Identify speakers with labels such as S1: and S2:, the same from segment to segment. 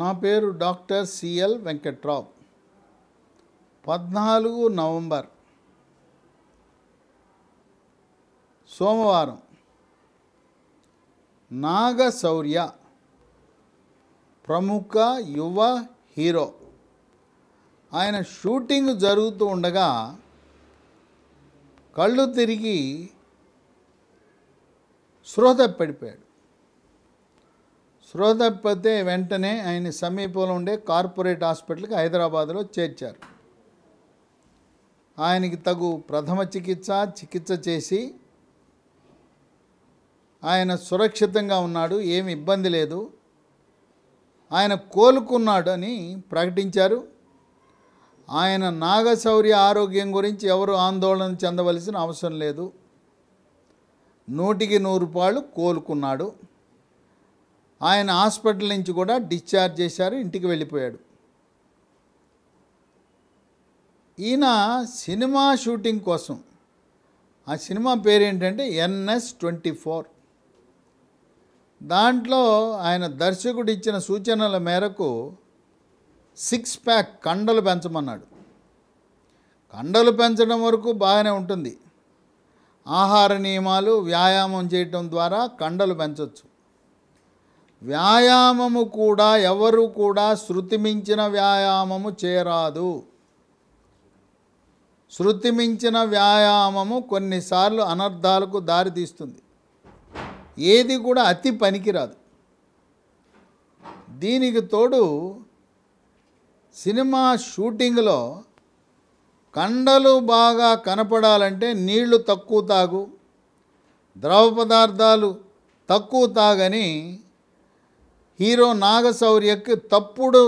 S1: నా పేరు doctor CL Venkatrao పద్నాలుగు నవంబర్ సోమవారం నాగశౌర్య ప్రముఖ యువ హీరో ఆయన షూటింగ్ జరుగుతూ ఉండగా కళ్ళు తిరిగి శ్రోత పడిపోయాడు శ్రోతపతే వెంటనే ఆయన సమీపంలో ఉండే కార్పొరేట్ హాస్పిటల్కి హైదరాబాద్లో చేర్చారు ఆయనకి తగు ప్రథమ చికిత్స చికిత్స చేసి ఆయన సురక్షితంగా ఉన్నాడు ఏమి ఇబ్బంది లేదు ఆయన కోలుకున్నాడు అని ప్రకటించారు ఆయన నాగశౌర్య ఆరోగ్యం గురించి ఎవరు ఆందోళన చెందవలసిన అవసరం లేదు నూటికి నూరు రూపాయలు కోలుకున్నాడు ఆయన హాస్పిటల్ నుంచి కూడా డిశ్చార్జ్ చేశారు ఇంటికి వెళ్ళిపోయాడు ఈయన సినిమా షూటింగ్ కోసం ఆ సినిమా పేరు ఏంటంటే ఎన్ఎస్ ట్వంటీ ఫోర్ దాంట్లో ఆయన దర్శకుడు ఇచ్చిన సూచనల మేరకు సిక్స్ ప్యాక్ కండలు పెంచమన్నాడు కండలు పెంచడం వరకు బాగానే ఉంటుంది ఆహార నియమాలు వ్యాయామం చేయటం ద్వారా కండలు పెంచవచ్చు వ్యాయామము కూడా ఎవరు కూడా శృతి మించిన వ్యాయామము చేరాదు శృతి మించిన వ్యాయామము కొన్నిసార్లు అనర్థాలకు దారితీస్తుంది ఏది కూడా అతి పనికిరాదు దీనికి తోడు సినిమా షూటింగ్లో కండలు బాగా కనపడాలంటే నీళ్లు తక్కువ తాగు ద్రవ పదార్థాలు తక్కువ తాగని హీరో నాగశౌర్యకు తప్పుడు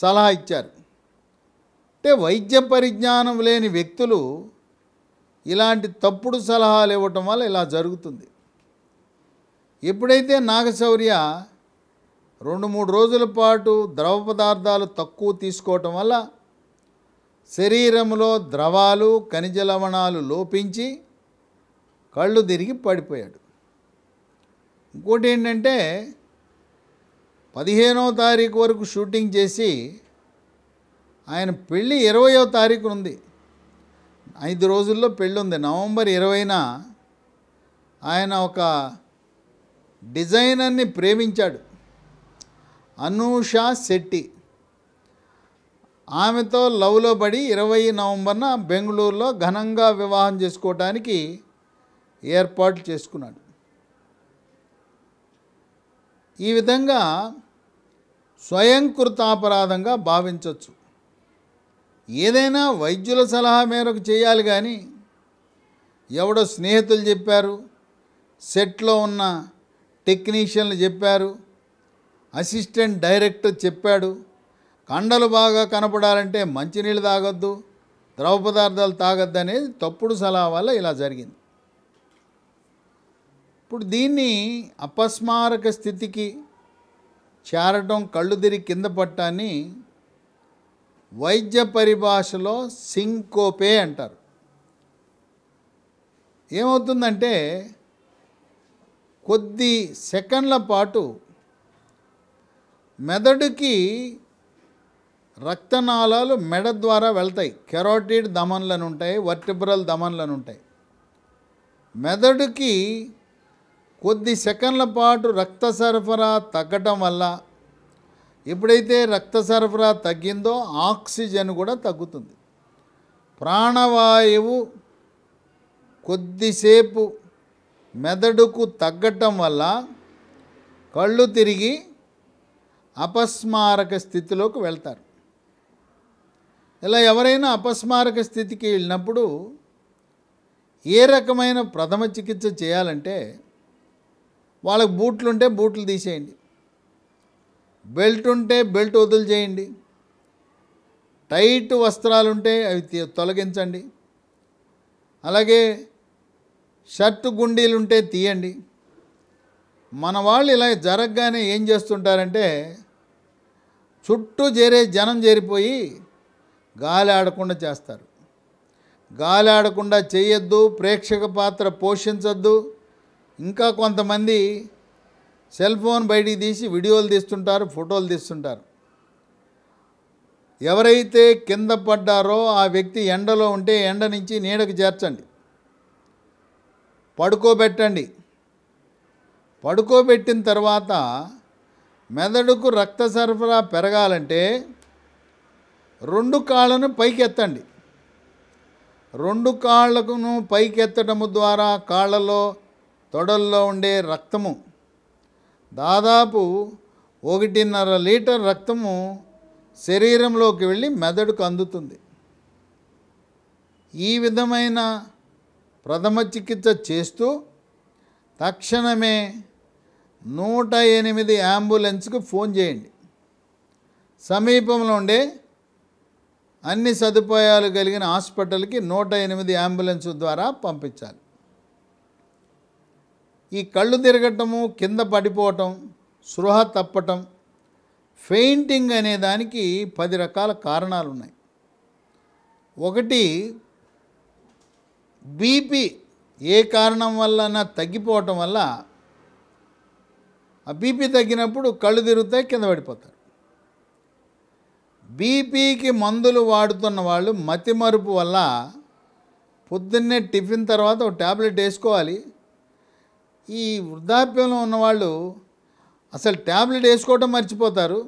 S1: సలహా ఇచ్చారు అంటే వైద్య పరిజ్ఞానం లేని వ్యక్తులు ఇలాంటి తప్పుడు సలహాలు ఇవ్వటం వల్ల ఇలా జరుగుతుంది ఎప్పుడైతే నాగశౌర్య రెండు మూడు రోజుల పాటు ద్రవ పదార్థాలు తక్కువ తీసుకోవటం వల్ల శరీరంలో ద్రవాలు ఖనిజ లవణాలు లోపించి కళ్ళు తిరిగి పడిపోయాడు ఇంకోటి ఏంటంటే పదిహేనో తారీఖు వరకు షూటింగ్ చేసి ఆయన పెళ్ళి ఇరవయో తారీఖున ఉంది ఐదు రోజుల్లో పెళ్ళి ఉంది నవంబర్ ఇరవైన ఆయన ఒక డిజైనర్ని ప్రేమించాడు అనూష శెట్టి ఆమెతో లవ్లో పడి ఇరవై నవంబర్న బెంగళూరులో ఘనంగా వివాహం చేసుకోవటానికి ఏర్పాట్లు చేసుకున్నాడు ఈ విధంగా స్వయంకృతాపరాధంగా భావించవచ్చు ఏదైనా వైద్యుల సలహా మేరకు చేయాలి కానీ ఎవడో స్నేహితులు చెప్పారు సెట్లో ఉన్న టెక్నీషియన్లు చెప్పారు అసిస్టెంట్ డైరెక్టర్ చెప్పాడు కండలు బాగా కనపడాలంటే మంచినీళ్ళు తాగొద్దు ద్రవ పదార్థాలు తాగొద్దు అనేది తప్పుడు సలహా వల్ల ఇలా జరిగింది ఇప్పుడు దీన్ని అపస్మారక స్థితికి చేరటం కళ్ళు తిరిగి కింద పట్టాన్ని వైద్య పరిభాషలో సింకోపే అంటారు ఏమవుతుందంటే కొద్ది సెకండ్ల పాటు మెదడుకి రక్తనాళాలు మెడ ద్వారా వెళ్తాయి కెరోటిడ్ దమన్లను ఉంటాయి వర్టిబ్రల్ దమన్లను ఉంటాయి మెదడుకి కొద్ది సెకండ్ల పాటు రక్త సరఫరా తగ్గటం వల్ల ఎప్పుడైతే రక్త సరఫరా తగ్గిందో ఆక్సిజన్ కూడా తగ్గుతుంది ప్రాణవాయువు కొద్దిసేపు మెదడుకు తగ్గటం వల్ల కళ్ళు తిరిగి అపస్మారక స్థితిలోకి వెళ్తారు ఇలా ఎవరైనా అపస్మారక స్థితికి వెళ్ళినప్పుడు ఏ రకమైన ప్రథమ చికిత్స చేయాలంటే వాళ్ళకి బూట్లు ఉంటే బూట్లు తీసేయండి బెల్ట్ ఉంటే బెల్ట్ వదులు చేయండి టైట్ వస్త్రాలు ఉంటే అవి తొలగించండి అలాగే షర్ట్ గుండీలు ఉంటే తీయండి మన వాళ్ళు ఇలా జరగగానే ఏం చేస్తుంటారంటే చుట్టూ చేరే జనం చేరిపోయి గాలి ఆడకుండా చేస్తారు గాలి ఆడకుండా చేయొద్దు ప్రేక్షక పాత్ర పోషించద్దు ఇంకా కొంతమంది సెల్ ఫోన్ బయటికి తీసి వీడియోలు తీస్తుంటారు ఫోటోలు తీస్తుంటారు ఎవరైతే కింద పడ్డారో ఆ వ్యక్తి ఎండలో ఉంటే ఎండ నుంచి నీడకు చేర్చండి పడుకోబెట్టండి పడుకోబెట్టిన తర్వాత మెదడుకు రక్త సరఫరా పెరగాలంటే రెండు కాళ్ళను పైకెత్తండి రెండు కాళ్ళకును పైకెత్తడం ద్వారా కాళ్ళలో తొడల్లో ఉండే రక్తము దాదాపు ఒకటిన్నర లీటర్ రక్తము శరీరంలోకి వెళ్ళి మెదడుకు అందుతుంది ఈ విధమైన ప్రథమ చికిత్స చేస్తూ తక్షణమే నూట ఎనిమిది అంబులెన్స్కు ఫోన్ చేయండి సమీపంలో ఉండే అన్ని సదుపాయాలు కలిగిన హాస్పిటల్కి నూట ఎనిమిది అంబులెన్స్ ద్వారా పంపించాలి ఈ కళ్ళు తిరగటము కింద పడిపోవటం సృహ తప్పటం ఫెయింటింగ్ అనే దానికి పది రకాల కారణాలు ఉన్నాయి ఒకటి బీపీ ఏ కారణం నా తగ్గిపోవటం వల్ల ఆ బీపీ తగ్గినప్పుడు కళ్ళు తిరుగుతాయి కింద పడిపోతారు బీపీకి మందులు వాడుతున్న వాళ్ళు మతిమరుపు వల్ల పొద్దున్నే టిఫిన్ తర్వాత ఒక ట్యాబ్లెట్ వేసుకోవాలి ఈ వృద్ధాప్యంలో ఉన్నవాళ్ళు అసలు ట్యాబ్లెట్ వేసుకోవటం మర్చిపోతారు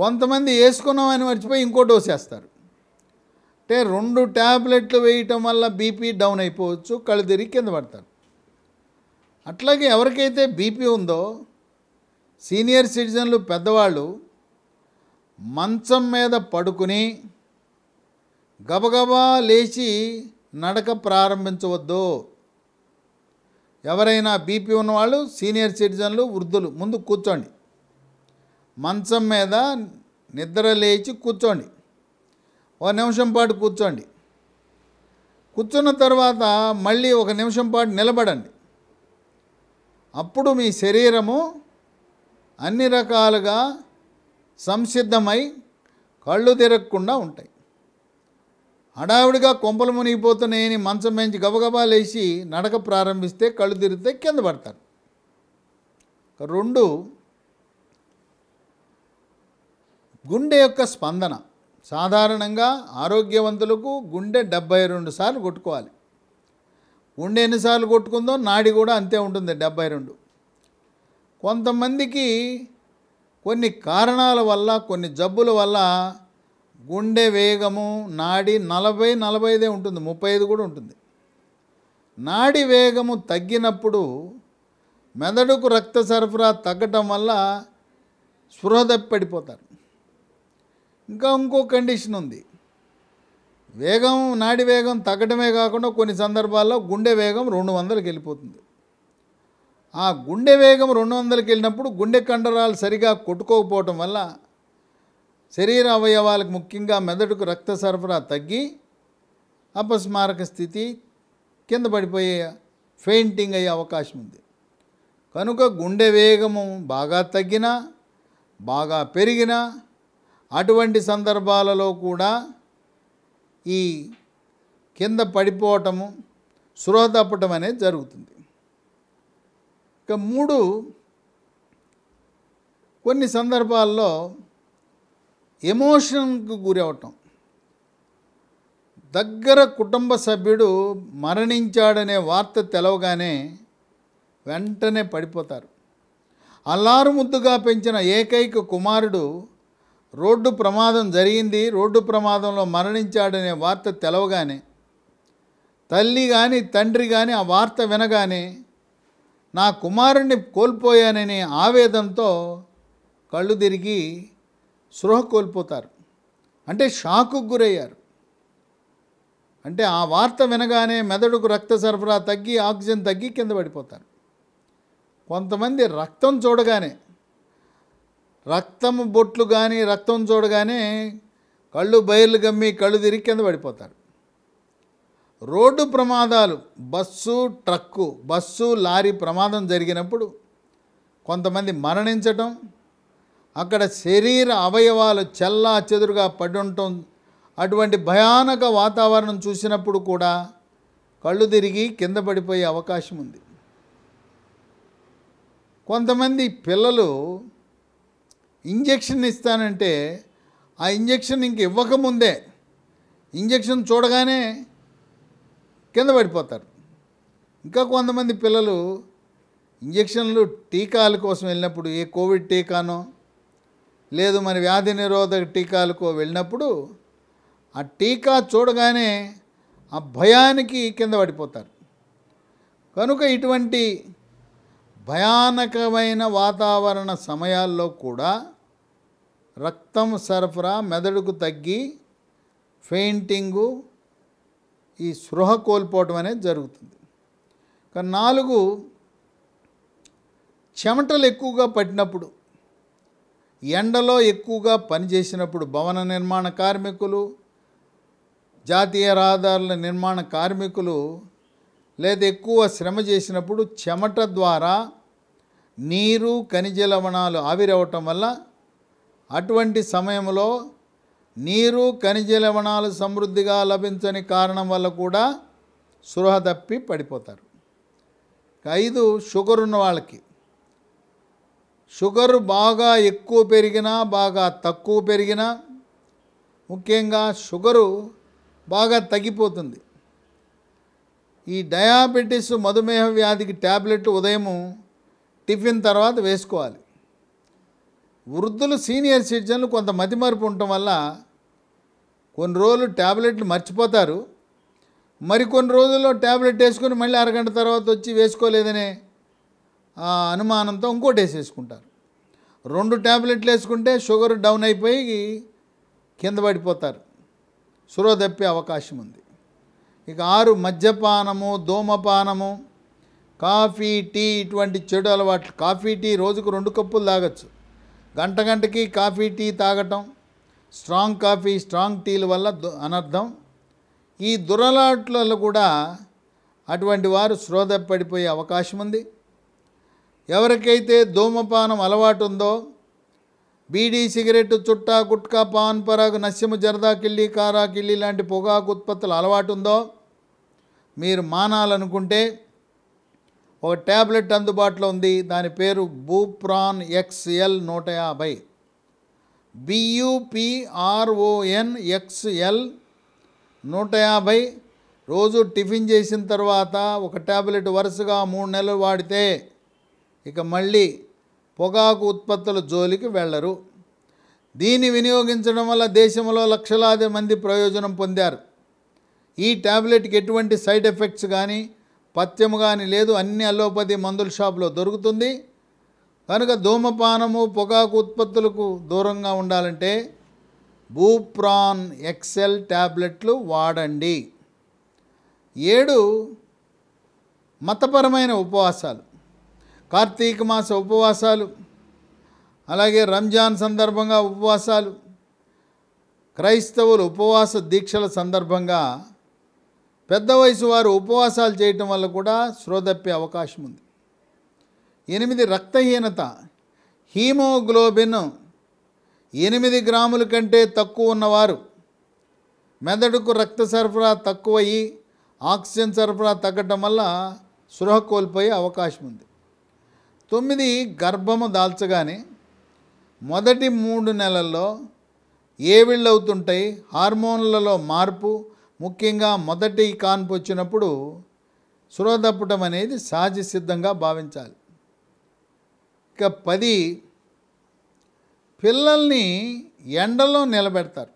S1: కొంతమంది వేసుకున్నామని మర్చిపోయి ఇంకో డోస్ వేస్తారు అంటే రెండు ట్యాబ్లెట్లు వేయటం వల్ల బీపీ డౌన్ అయిపోవచ్చు కళ్ళు తిరిగి కింద పడతారు అట్లాగే ఎవరికైతే బీపీ ఉందో సీనియర్ సిటిజన్లు పెద్దవాళ్ళు మంచం మీద పడుకుని గబగబా లేచి నడక ప్రారంభించవద్దు ఎవరైనా బీపీ ఉన్నవాళ్ళు సీనియర్ సిటిజన్లు వృద్ధులు ముందు కూర్చోండి మంచం మీద నిద్ర లేచి కూర్చోండి ఒక నిమిషం పాటు కూర్చోండి కూర్చున్న తర్వాత మళ్ళీ ఒక నిమిషం పాటు నిలబడండి అప్పుడు మీ శరీరము అన్ని రకాలుగా సంసిద్ధమై కళ్ళు తిరగకుండా ఉంటాయి హడావిడిగా కొంపలు మునిగిపోతున్నాయని మంచం మంచి గబగబా లేచి నడక ప్రారంభిస్తే కళ్ళు తిరిగితే కింద పడతారు రెండు గుండె యొక్క స్పందన సాధారణంగా ఆరోగ్యవంతులకు గుండె డెబ్బై రెండు సార్లు కొట్టుకోవాలి గుండె ఎన్నిసార్లు కొట్టుకుందో నాడి కూడా అంతే ఉంటుంది డెబ్బై రెండు కొంతమందికి కొన్ని కారణాల వల్ల కొన్ని జబ్బుల వల్ల గుండె వేగము నాడి నలభై నలభై ఐదే ఉంటుంది ముప్పై ఐదు కూడా ఉంటుంది నాడి వేగము తగ్గినప్పుడు మెదడుకు రక్త సరఫరా తగ్గటం వల్ల స్పృహ పడిపోతారు ఇంకా ఇంకో కండిషన్ ఉంది వేగం నాడి వేగం తగ్గటమే కాకుండా కొన్ని సందర్భాల్లో గుండె వేగం రెండు వందలకు వెళ్ళిపోతుంది ఆ గుండె వేగం రెండు వందలకు వెళ్ళినప్పుడు గుండె కండరాలు సరిగా కొట్టుకోకపోవటం వల్ల శరీర అవయవాలకు ముఖ్యంగా మెదడుకు రక్త సరఫరా తగ్గి అపస్మారక స్థితి కింద పడిపోయే ఫెయింటింగ్ అయ్యే అవకాశం ఉంది కనుక గుండె వేగము బాగా తగ్గినా బాగా పెరిగినా అటువంటి సందర్భాలలో కూడా ఈ కింద పడిపోవటము సృహ తప్పటం అనేది జరుగుతుంది ఇక మూడు కొన్ని సందర్భాల్లో ఎమోషన్కు గురి అవటం దగ్గర కుటుంబ సభ్యుడు మరణించాడనే వార్త తెలవగానే వెంటనే పడిపోతారు అల్లారు ముద్దుగా పెంచిన ఏకైక కుమారుడు రోడ్డు ప్రమాదం జరిగింది రోడ్డు ప్రమాదంలో మరణించాడనే వార్త తెలవగానే తల్లి కానీ తండ్రి కానీ ఆ వార్త వినగానే నా కుమారుణ్ణి కోల్పోయాననే ఆవేదంతో కళ్ళు తిరిగి స్పృహ కోల్పోతారు అంటే షాకు గురయ్యారు అంటే ఆ వార్త వినగానే మెదడుకు రక్త సరఫరా తగ్గి ఆక్సిజన్ తగ్గి కింద పడిపోతారు కొంతమంది రక్తం చూడగానే రక్తం బొట్లు కానీ రక్తం చూడగానే కళ్ళు బయర్లు గమ్మి కళ్ళు తిరిగి కింద పడిపోతారు రోడ్డు ప్రమాదాలు బస్సు ట్రక్కు బస్సు లారీ ప్రమాదం జరిగినప్పుడు కొంతమంది మరణించటం అక్కడ శరీర అవయవాలు చల్లా చెదురుగా పడుంటం అటువంటి భయానక వాతావరణం చూసినప్పుడు కూడా కళ్ళు తిరిగి కింద పడిపోయే అవకాశం ఉంది కొంతమంది పిల్లలు ఇంజెక్షన్ ఇస్తానంటే ఆ ఇంజెక్షన్ ఇంక ఇవ్వకముందే ఇంజెక్షన్ చూడగానే కింద పడిపోతారు ఇంకా కొంతమంది పిల్లలు ఇంజెక్షన్లు టీకాల కోసం వెళ్ళినప్పుడు ఏ కోవిడ్ టీకానో లేదు మరి వ్యాధి నిరోధక టీకాలకు వెళ్ళినప్పుడు ఆ టీకా చూడగానే ఆ భయానికి కింద పడిపోతారు కనుక ఇటువంటి భయానకమైన వాతావరణ సమయాల్లో కూడా రక్తం సరఫరా మెదడుకు తగ్గి ఫెయింటింగు ఈ స్పృహ కోల్పోవటం అనేది జరుగుతుంది నాలుగు చెమటలు ఎక్కువగా పట్టినప్పుడు ఎండలో ఎక్కువగా పనిచేసినప్పుడు భవన నిర్మాణ కార్మికులు జాతీయ రహదారుల నిర్మాణ కార్మికులు లేదా ఎక్కువ శ్రమ చేసినప్పుడు చెమట ద్వారా నీరు ఖనిజ లవణాలు ఆవిరవటం వల్ల అటువంటి సమయంలో నీరు ఖనిజ లవణాలు సమృద్ధిగా లభించని కారణం వల్ల కూడా సృహ తప్పి పడిపోతారు ఐదు షుగర్ ఉన్న వాళ్ళకి షుగర్ బాగా ఎక్కువ పెరిగినా బాగా తక్కువ పెరిగినా ముఖ్యంగా షుగరు బాగా తగ్గిపోతుంది ఈ డయాబెటీస్ మధుమేహ వ్యాధికి ట్యాబ్లెట్ ఉదయము టిఫిన్ తర్వాత వేసుకోవాలి వృద్ధులు సీనియర్ సిటిజన్లు కొంత మతిమరుపు ఉండటం వల్ల కొన్ని రోజులు ట్యాబ్లెట్లు మర్చిపోతారు మరికొన్ని రోజుల్లో ట్యాబ్లెట్ వేసుకుని మళ్ళీ అరగంట తర్వాత వచ్చి వేసుకోలేదనే అనుమానంతో ఇంకోటి వేసేసుకుంటారు రెండు ట్యాబ్లెట్లు వేసుకుంటే షుగర్ డౌన్ అయిపోయి కింద పడిపోతారు సురో తప్పే అవకాశం ఉంది ఇక ఆరు మద్యపానము దోమపానము కాఫీ టీ ఇటువంటి చెడు అలవాట్లు కాఫీ టీ రోజుకు రెండు కప్పులు తాగొచ్చు గంట గంటకి కాఫీ టీ తాగటం స్ట్రాంగ్ కాఫీ స్ట్రాంగ్ టీల వల్ల అనర్థం ఈ దురలాట్లలో కూడా అటువంటి వారు శ్రోధ పడిపోయే అవకాశం ఉంది ఎవరికైతే ధూమపానం అలవాటు ఉందో బీడీ సిగరెట్ చుట్టా గుట్కా పాన్ పరాగ్ నస్యము జరదా కిళ్ళి కారా లాంటి పొగాకు ఉత్పత్తులు అలవాటు ఉందో మీరు మానాలనుకుంటే ఒక ట్యాబ్లెట్ అందుబాటులో ఉంది దాని పేరు బూప్రాన్ ఎక్స్ఎల్ నూట యాభై బియుపిఆర్ఓఎన్ ఎక్స్ఎల్ నూట యాభై రోజు టిఫిన్ చేసిన తర్వాత ఒక ట్యాబ్లెట్ వరుసగా మూడు నెలలు వాడితే ఇక మళ్ళీ పొగాకు ఉత్పత్తుల జోలికి వెళ్ళరు దీన్ని వినియోగించడం వల్ల దేశంలో లక్షలాది మంది ప్రయోజనం పొందారు ఈ ట్యాబ్లెట్కి ఎటువంటి సైడ్ ఎఫెక్ట్స్ కానీ పథ్యము కానీ లేదు అన్ని అలోపతి మందుల షాపులో దొరుకుతుంది కనుక ధూమపానము పొగాకు ఉత్పత్తులకు దూరంగా ఉండాలంటే బూప్రాన్ ఎక్సెల్ ట్యాబ్లెట్లు వాడండి ఏడు మతపరమైన ఉపవాసాలు కార్తీక మాస ఉపవాసాలు అలాగే రంజాన్ సందర్భంగా ఉపవాసాలు క్రైస్తవులు ఉపవాస దీక్షల సందర్భంగా పెద్ద వయసు వారు ఉపవాసాలు చేయటం వల్ల కూడా శ్రోదప్పే అవకాశం ఉంది ఎనిమిది రక్తహీనత హీమోగ్లోబిన్ ఎనిమిది గ్రాముల కంటే తక్కువ ఉన్నవారు మెదడుకు రక్త సరఫరా తక్కువయ్యి ఆక్సిజన్ సరఫరా తగ్గటం వల్ల సృహ కోల్పోయే అవకాశం ఉంది తొమ్మిది గర్భము దాల్చగానే మొదటి మూడు నెలల్లో ఏవిళ్ళవుతుంటాయి హార్మోన్లలో మార్పు ముఖ్యంగా మొదటి కాన్పు వచ్చినప్పుడు సురదప్పటం అనేది సహజ సిద్ధంగా భావించాలి ఇక పది పిల్లల్ని ఎండలో నిలబెడతారు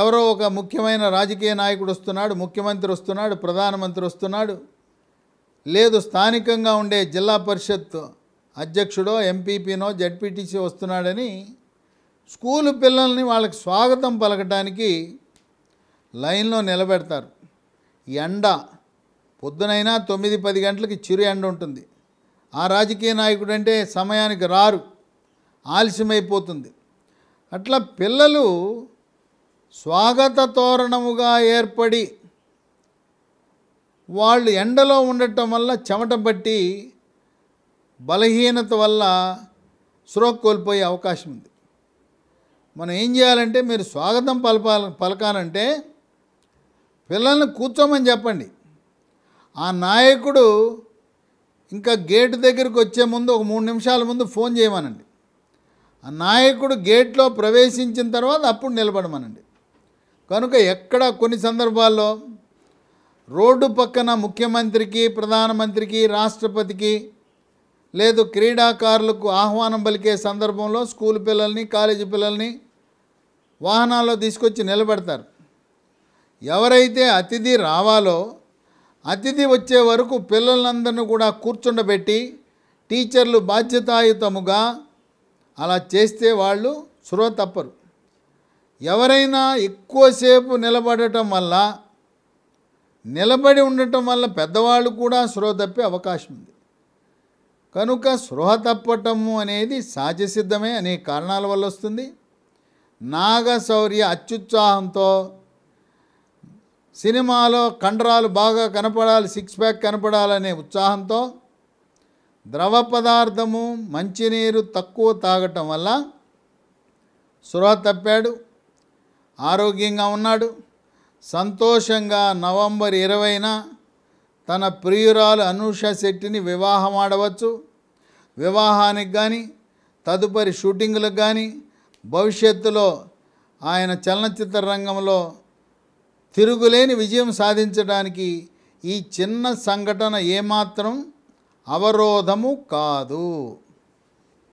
S1: ఎవరో ఒక ముఖ్యమైన రాజకీయ నాయకుడు వస్తున్నాడు ముఖ్యమంత్రి వస్తున్నాడు ప్రధానమంత్రి వస్తున్నాడు లేదు స్థానికంగా ఉండే జిల్లా పరిషత్ అధ్యక్షుడో ఎంపీపీనో జడ్పీటీసీ వస్తున్నాడని స్కూలు పిల్లల్ని వాళ్ళకి స్వాగతం పలకటానికి లైన్లో నిలబెడతారు ఎండ పొద్దునైనా తొమ్మిది పది గంటలకి చిరు ఎండ ఉంటుంది ఆ రాజకీయ నాయకుడు అంటే సమయానికి రారు ఆలస్యమైపోతుంది అట్లా పిల్లలు స్వాగత తోరణముగా ఏర్పడి వాళ్ళు ఎండలో ఉండటం వల్ల చెమట పట్టి బలహీనత వల్ల స్ట్రోక్ కోల్పోయే అవకాశం ఉంది మనం ఏం చేయాలంటే మీరు స్వాగతం పలపాల పలకాలంటే పిల్లల్ని కూర్చోమని చెప్పండి ఆ నాయకుడు ఇంకా గేటు దగ్గరికి వచ్చే ముందు ఒక మూడు నిమిషాల ముందు ఫోన్ చేయమనండి ఆ నాయకుడు గేట్లో ప్రవేశించిన తర్వాత అప్పుడు నిలబడమనండి కనుక ఎక్కడ కొన్ని సందర్భాల్లో రోడ్డు పక్కన ముఖ్యమంత్రికి ప్రధానమంత్రికి రాష్ట్రపతికి లేదు క్రీడాకారులకు ఆహ్వానం పలికే సందర్భంలో స్కూల్ పిల్లల్ని కాలేజీ పిల్లల్ని వాహనాల్లో తీసుకొచ్చి నిలబెడతారు ఎవరైతే అతిథి రావాలో అతిథి వచ్చే వరకు పిల్లలందరినీ కూడా కూర్చుండబెట్టి టీచర్లు బాధ్యతాయుతముగా అలా చేస్తే వాళ్ళు సురవ తప్పరు ఎవరైనా ఎక్కువసేపు నిలబడటం వల్ల నిలబడి ఉండటం వల్ల పెద్దవాళ్ళు కూడా స్పృహ తప్పే అవకాశం ఉంది కనుక స్పృహ తప్పటము అనేది సహజసిద్ధమే అనే కారణాల వల్ల వస్తుంది నాగశౌర్య అత్యుత్సాహంతో సినిమాలో కండరాలు బాగా కనపడాలి సిక్స్ ప్యాక్ కనపడాలనే ఉత్సాహంతో ద్రవ పదార్థము మంచినీరు తక్కువ తాగటం వల్ల స్పృహ తప్పాడు ఆరోగ్యంగా ఉన్నాడు సంతోషంగా నవంబర్ ఇరవైన తన ప్రియురాలు అనూష శెట్టిని వివాహం ఆడవచ్చు వివాహానికి కానీ తదుపరి షూటింగులకు కానీ భవిష్యత్తులో ఆయన చలనచిత్ర రంగంలో తిరుగులేని విజయం సాధించడానికి ఈ చిన్న సంఘటన ఏమాత్రం అవరోధము కాదు